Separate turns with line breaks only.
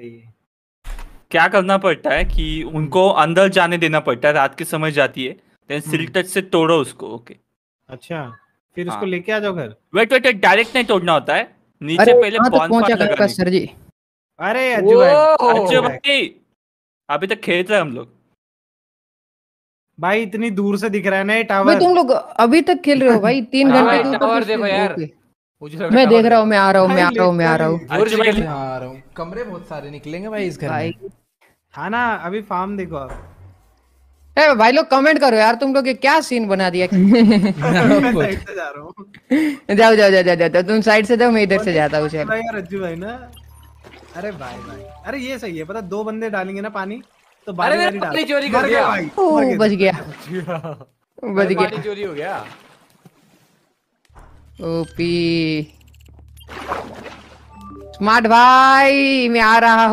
क्या करना पड़ता है कि उनको अंदर जाने देना पड़ता है रात के समय जाती है देन सिल्टेड हम्म। से तोड़ो उसको ओके अच्छा फिर उसको हाँ। लेके आ जाओ घर वेट वेट डायरेक्ट नहीं तोड़ना होता है नीचे पहले बॉन पहुंचा सर जी अरे अज्जू भाई अज्जू भाई अभी तक खेल रहे हम लोग भाई इतनी दूर से दिख रहा है ना ये टावर तुम लोग अभी तक खेल रहे हो भाई तीन हाँ, घंटे दूर देखो यार
मैं देख रहा हूँ मैं आ रहा हूँ मैं आ रहा हूँ मैं आ रहा
हूँ कमरे बहुत सारे निकलेंगे भाई इस घर में हाँ ना अभी फार्म देखो आप ए भाई लोग कमेंट करो यार तुम लोग क्या सीन बना दिया जाओ जाओ जाओ जाओ तुम साइड से जाओ मैं इधर से जाता हूँ रज्जू भाई ना अरे भाई भाई अरे ये सही है पता दो बंदे डालेंगे ना पानी तो बारे बारे बारे चोरी कर दिया बच गया बच गया चोरी हो गया ओपी स्मार्ट भाई मैं आ रहा हूँ